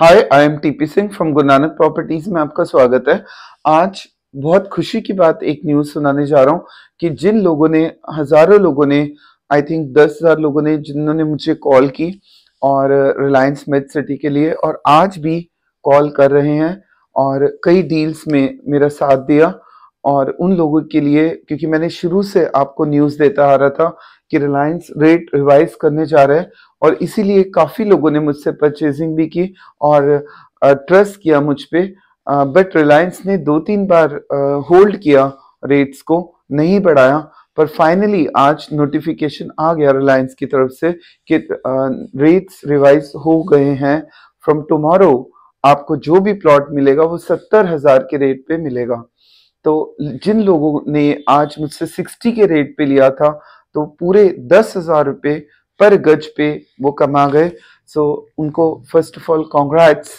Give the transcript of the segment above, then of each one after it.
hi I am TP Singh from Guru Nanak properties में आपका स्वागत है आज बहुत खुशी की बात एक न्यूज सुनाने जा रहा हूँ कि जिन लोगों ने हजारों लोगों ने आई थिंक दस हजार लोगों ने जिन्होंने मुझे कॉल की और रिलायंस मेड सिटी के लिए और आज भी कॉल कर रहे हैं और कई डील्स में मेरा साथ दिया और उन लोगों के लिए क्योंकि मैंने शुरू से आपको न्यूज़ देता आ रहा था कि रिलायंस रेट रिवाइज करने जा रहे हैं और इसीलिए काफ़ी लोगों ने मुझसे परचेजिंग भी की और ट्रस्ट किया मुझ पर बट रिलायंस ने दो तीन बार होल्ड किया रेट्स को नहीं बढ़ाया पर फाइनली आज नोटिफिकेशन आ गया रिलायंस की तरफ से कि रेट्स रिवाइज हो गए हैं फ्रॉम टुमारो आपको जो भी प्लॉट मिलेगा वो सत्तर हज़ार के रेट पे मिलेगा तो जिन लोगों ने आज मुझसे सिक्सटी के रेट पे लिया था तो पूरे दस हजार रुपये पर गज पे वो कमा गए सो so, उनको first of all congrats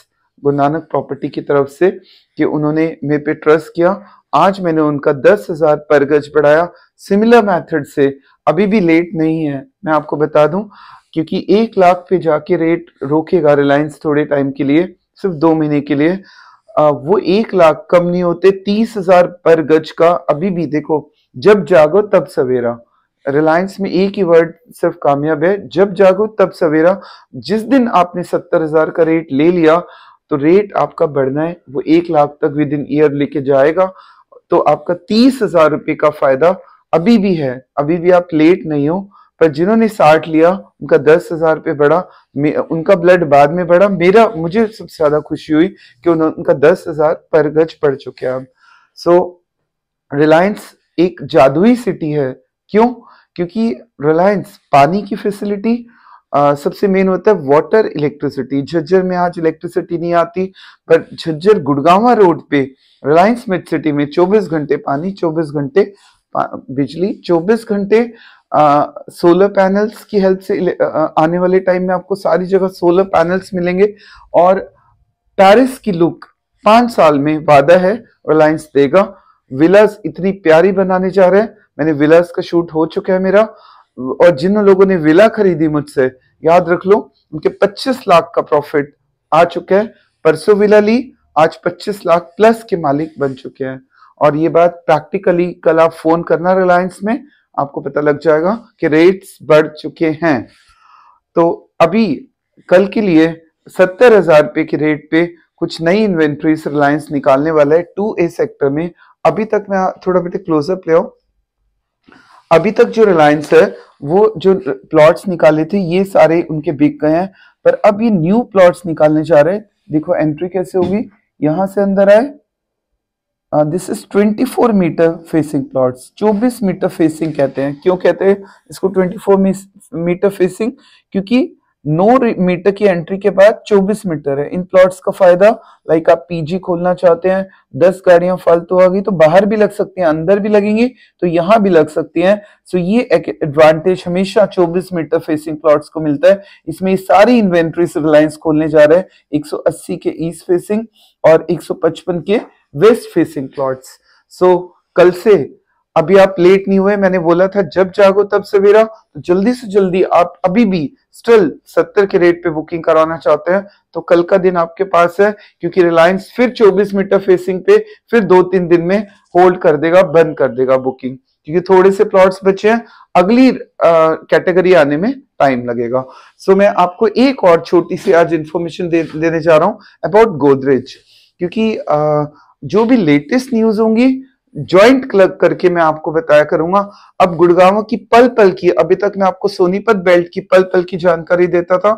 Guru Nanak property की तरफ से कि उन्होंने मेरे पे ट्रस्ट किया आज मैंने उनका दस हजार पर गज बढ़ाया सिमिलर मेथड से अभी भी लेट नहीं है मैं आपको बता दूं क्योंकि एक लाख पे जाके रेट रोकेगा रिलायंस थोड़े टाइम के लिए सिर्फ दो महीने के लिए आ, वो एक लाख कम नहीं होते तीस हजार पर गज का अभी भी देखो जब जागो तब सवेरा रिलायंस में एक ही वर्ड सिर्फ कामयाब है जब जागो तब सवेरा जिस दिन आपने सत्तर हजार का रेट ले लिया तो रेट आपका बढ़ना है वो एक लाख तक विद इन ईयर लेके जाएगा तो आपका तीस हजार रुपये का फायदा अभी भी है अभी भी आप लेट नहीं हो पर जिन्होंने साठ लिया उनका दस हजार रुपये बढ़ा उनका ब्लड बाद में बढ़ा मेरा मुझे सबसे ज्यादा खुशी हुई कि उनका दस हजार पर गज पड़ चुके हैं सो रिलायंस एक जादुई सिटी है क्यों क्योंकि रिलायंस पानी की फैसिलिटी सबसे मेन होता है वाटर इलेक्ट्रिसिटी झज्जर में आज इलेक्ट्रिसिटी नहीं आती पर झज्जर गुड़गावा रोड पे रिलायंस मिड सिटी में 24 घंटे पानी 24 घंटे बिजली 24 घंटे सोलर पैनल्स की हेल्प से आ, आने वाले टाइम में आपको सारी जगह सोलर पैनल्स मिलेंगे और पेरिस की लुक पांच साल में वादा है रिलायंस देगा विलस इतनी प्यारी बनाने जा रहे हैं मैंने विलस का शूट हो चुका है मेरा और जिन लोगों ने विला खरीदी मुझसे याद रख लो उनके 25 लाख का प्रॉफिट आ चुका है परसों विला ली आज 25 लाख प्लस के मालिक बन चुके हैं और ये बात प्रैक्टिकली कल आप फोन करना रिलायंस में आपको पता लग जाएगा कि रेट्स बढ़ चुके हैं तो अभी कल के लिए सत्तर हजार रुपए के रेट पे कुछ नई इन्वेंट्रीज रिलायंस निकालने वाला है टू ए सेक्टर में अभी तक मैं थोड़ा बेटे क्लोजअप ले अभी तक जो रिलायंस है वो जो प्लॉट्स निकाले थे ये सारे उनके बिक गए हैं पर अब ये न्यू प्लॉट्स निकालने जा रहे हैं देखो एंट्री कैसे होगी यहां से अंदर आए this is 24 metre facing plots 24 metre facing कहते हैं क्यों कहते हैं इसको 24 मीटर फेसिंग क्योंकि नौ मीटर की एंट्री के बाद 24 मीटर है इन प्लॉट्स का फायदा लाइक आप पीजी खोलना चाहते हैं 10 गाड़ियां फालतू आ गई तो बाहर भी लग सकती हैं अंदर भी लगेंगी तो यहां भी लग सकती हैं सो ये एक एडवांटेज हमेशा 24 मीटर फेसिंग प्लॉट्स को मिलता है इसमें सारी इन्वेंट्रीज रिलायंस खोलने जा रहे हैं एक के ईस्ट फेसिंग और एक के वेस्ट फेसिंग प्लॉट्स सो कल से अभी आप लेट नहीं हुए मैंने बोला था जब जागो तब सवेरा तो जल्दी से जल्दी आप अभी भी स्टिल सत्तर के रेट पे बुकिंग कराना चाहते हैं तो कल का दिन आपके पास है क्योंकि रिलायंस फिर 24 मीटर फेसिंग पे फिर दो तीन दिन में होल्ड कर देगा बंद कर देगा बुकिंग क्योंकि थोड़े से प्लॉट्स बचे हैं अगली कैटेगरी आने में टाइम लगेगा सो so, मैं आपको एक और छोटी सी आज इंफॉर्मेशन दे, देने जा रहा हूँ अबाउट गोदरेज क्योंकि आ, जो भी लेटेस्ट न्यूज होंगी ज्वाइंट क्लब करके मैं आपको बताया करूंगा अब गुड़गांव की पल पल की अभी तक मैं आपको सोनीपत बेल्ट की पल पल की जानकारी देता था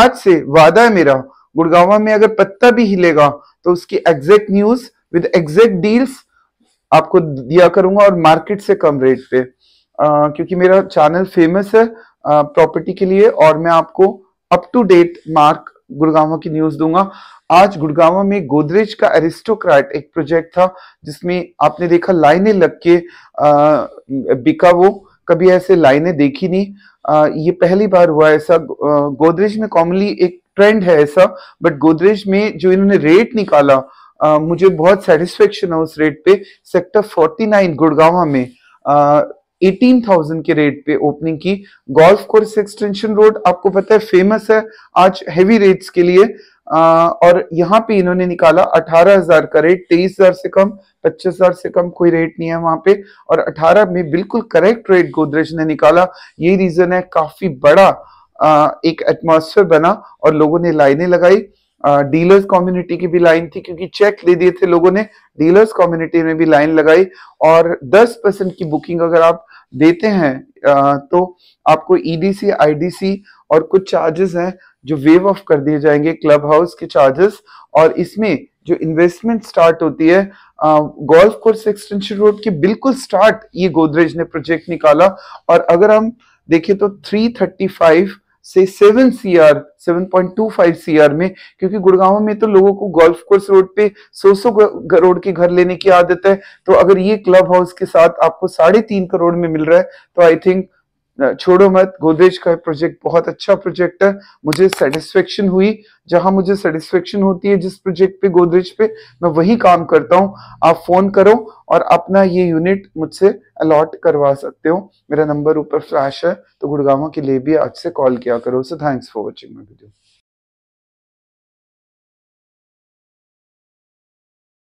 आज से वादा है मेरा गुड़गांव में अगर पत्ता भी हिलेगा तो उसकी exact news with exact deals आपको दिया करूंगा और मार्केट से कम रेट पे आ, क्योंकि मेरा चैनल फेमस है प्रॉपर्टी के लिए और मैं आपको up to date mark Gurgaon की न्यूज दूंगा आज गुड़गांव में गोदरेज का एरिस्टोक्रेट एक प्रोजेक्ट था जिसमें आपने देखा लाइनें लग के बिका वो कभी ऐसे लाइनें देखी नहीं आ, ये पहली बार हुआ ऐसा गोदरेज में कॉमनली एक ट्रेंड है ऐसा बट गोदरेज में जो इन्होंने रेट निकाला आ, मुझे बहुत सेटिस्फेक्शन है उस रेट पे सेक्टर 49 गुड़गांव में 18,000 के रेट पे ओपनिंग की गोल्फ कोर्स एक्सटेंशन रोड आपको पता है फेमस है आज हेवी रेट्स के लिए आ, और यहाँ पे इन्होंने निकाला 18,000 का रेट 23,000 से कम 25,000 से कम कोई रेट नहीं है वहां पे और 18 में बिल्कुल करेक्ट रेट गोदरेज ने निकाला ये रीजन है काफी बड़ा आ, एक एटमोसफेयर बना और लोगों ने लाइने लगाई डीलर्स कम्युनिटी की भी लाइन थी क्योंकि चेक ले दिए थे लोगों ने डीलर्स कम्युनिटी में भी लाइन लगाई और 10 परसेंट की बुकिंग अगर आप देते हैं तो आपको ईडीसी e आईडीसी और कुछ चार्जेस हैं जो वेव ऑफ कर दिए जाएंगे क्लब हाउस के चार्जेस और इसमें जो इन्वेस्टमेंट स्टार्ट होती है गोल्फ कोर्स एक्सटेंशन रोड की बिल्कुल स्टार्ट ये गोदरेज ने प्रोजेक्ट निकाला और अगर हम देखें तो फाइव से seven seven C R point two five C R में क्योंकि गुड़गांव में तो लोगों को गोल्फ कोर्स रोड पे सौ सौ करोड़ के घर लेने की आदत है तो अगर ये क्लब हाउस के साथ आपको साढ़े तीन करोड़ में मिल रहा है तो आई थिंक छोड़ो मत गोदरेज का प्रोजेक्ट बहुत अच्छा प्रोजेक्ट है मुझे सेटिस्फेक्शन हुई जहां मुझे सेटिस्फेक्शन होती है जिस प्रोजेक्ट पे गोदरेज पे मैं वही काम करता हूँ आप फोन करो और अपना ये यूनिट मुझसे अलॉट करवा सकते हो मेरा नंबर ऊपर फ्लैश है तो गुड़गावा के लिए भी आज से कॉल किया करो so thanks for watching my video